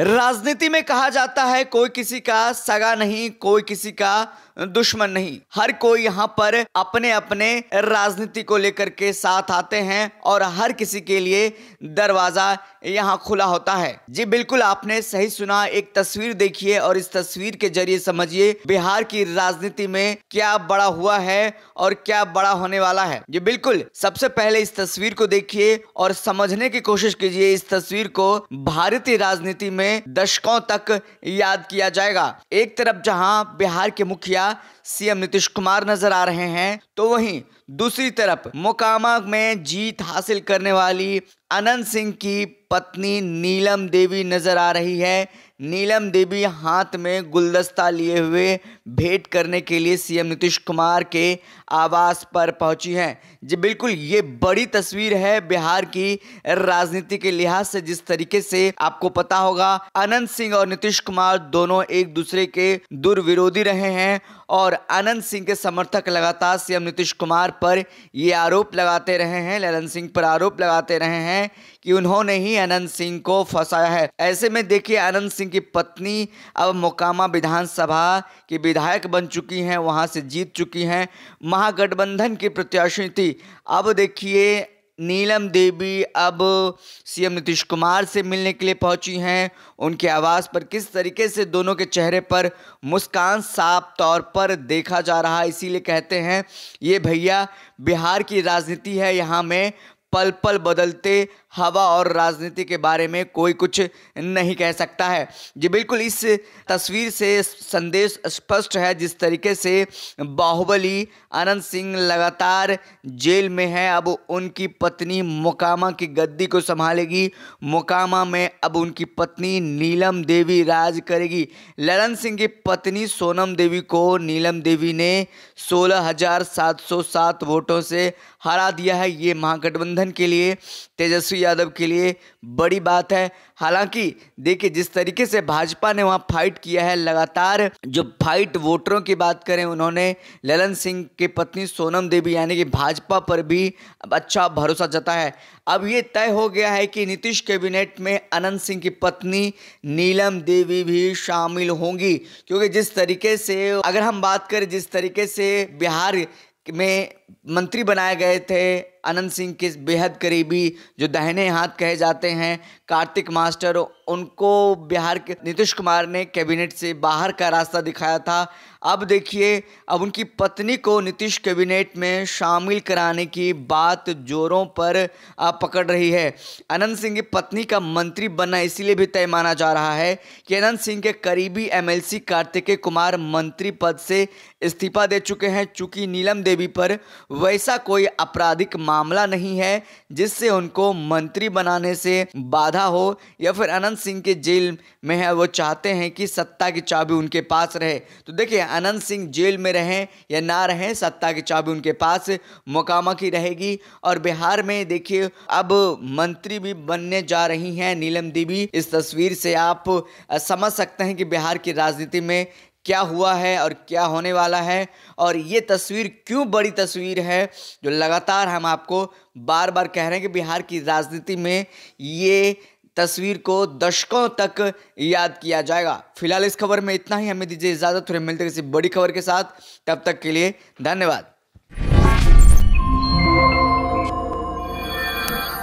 राजनीति में कहा जाता है कोई किसी का सगा नहीं कोई किसी का दुश्मन नहीं हर कोई यहाँ पर अपने अपने राजनीति को लेकर के साथ आते हैं और हर किसी के लिए दरवाजा यहाँ खुला होता है जी बिल्कुल आपने सही सुना एक तस्वीर देखिए और इस तस्वीर के जरिए समझिए बिहार की राजनीति में क्या बड़ा हुआ है और क्या बड़ा होने वाला है जी बिल्कुल सबसे पहले इस तस्वीर को देखिए और समझने की कोशिश कीजिए इस तस्वीर को भारतीय राजनीति में दशकों तक याद किया जाएगा एक तरफ जहाँ बिहार के मुखिया yeah सीएम नीतीश कुमार नजर आ रहे हैं तो वहीं दूसरी तरफ मोकामा में जीत हासिल करने वाली अनंत सिंह की पत्नी नीलम देवी नजर आ रही है नीलम देवी हाथ में गुलदस्ता लिए हुए भेंट करने के लिए सीएम नीतीश कुमार के आवास पर पहुंची हैं जी बिल्कुल ये बड़ी तस्वीर है बिहार की राजनीति के लिहाज से जिस तरीके से आपको पता होगा अनंत सिंह और नीतीश कुमार दोनों एक दूसरे के दुर्विरोधी रहे हैं और आनंद सिंह के समर्थक लगातार सीएम नीतीश कुमार पर ये आरोप लगाते रहे हैं ललन सिंह पर आरोप लगाते रहे हैं कि उन्होंने ही आनंद सिंह को फंसाया है ऐसे में देखिए आनंद सिंह की पत्नी अब मोकामा विधानसभा की विधायक बन चुकी हैं वहाँ से जीत चुकी हैं महागठबंधन की प्रत्याशी थी अब देखिए नीलम देवी अब सीएम नीतीश कुमार से मिलने के लिए पहुंची हैं उनके आवाज़ पर किस तरीके से दोनों के चेहरे पर मुस्कान साफ तौर पर देखा जा रहा है इसीलिए कहते हैं ये भैया बिहार की राजनीति है यहाँ में पल पल बदलते हवा और राजनीति के बारे में कोई कुछ नहीं कह सकता है जी बिल्कुल इस तस्वीर से संदेश स्पष्ट है जिस तरीके से बाहुबली अनंत सिंह लगातार जेल में है अब उनकी पत्नी मोकामा की गद्दी को संभालेगी मोकामा में अब उनकी पत्नी नीलम देवी राज करेगी ललन सिंह की पत्नी सोनम देवी को नीलम देवी ने सोलह वोटों से हरा दिया है ये महागठबंधन गठबंधन के लिए तेजस्वी यादव के लिए बड़ी बात है हालांकि देखिए जिस तरीके से भाजपा ने वहाँ फाइट किया है लगातार जो फाइट वोटरों की बात करें उन्होंने ललन सिंह के पत्नी सोनम देवी यानी कि भाजपा पर भी अच्छा भरोसा जता है अब ये तय हो गया है कि नीतीश कैबिनेट में अनंत सिंह की पत्नी नीलम देवी भी शामिल होंगी क्योंकि जिस तरीके से अगर हम बात करें जिस तरीके से बिहार में मंत्री बनाए गए थे अनंत सिंह के बेहद करीबी जो दाहिने हाथ कहे जाते हैं कार्तिक मास्टर उनको बिहार के नीतीश कुमार ने कैबिनेट से बाहर का रास्ता दिखाया था अब देखिए अब उनकी पत्नी को नीतीश कैबिनेट में शामिल कराने की बात जोरों पर पकड़ रही है अनंत सिंह की पत्नी का मंत्री बनना इसीलिए भी तय माना जा रहा है कि अनंत सिंह के करीबी एमएलसी कार्तिकेय कुमार मंत्री पद से इस्तीफा दे चुके हैं चूँकि नीलम देवी पर वैसा कोई आपराधिक मामला नहीं है जिससे उनको मंत्री बनाने से बाधा हो या फिर अनंत सिंह के जेल में है वो चाहते हैं कि सत्ता की चाबी उनके पास रहे तो देखिए अनंत सिंह जेल में रहें या ना रहें सत्ता की चाबी उनके पास मोकामा की रहेगी और बिहार में देखिए अब मंत्री भी बनने जा रही हैं नीलम देवी इस तस्वीर से आप समझ सकते हैं कि बिहार की राजनीति में क्या हुआ है और क्या होने वाला है और ये तस्वीर क्यों बड़ी तस्वीर है जो लगातार हम आपको बार बार कह रहे हैं कि बिहार की राजनीति में ये तस्वीर को दशकों तक याद किया जाएगा फिलहाल इस खबर में इतना ही हमें दीजिए इजाज़त थोड़े मिलते किसी बड़ी खबर के साथ तब तक के लिए धन्यवाद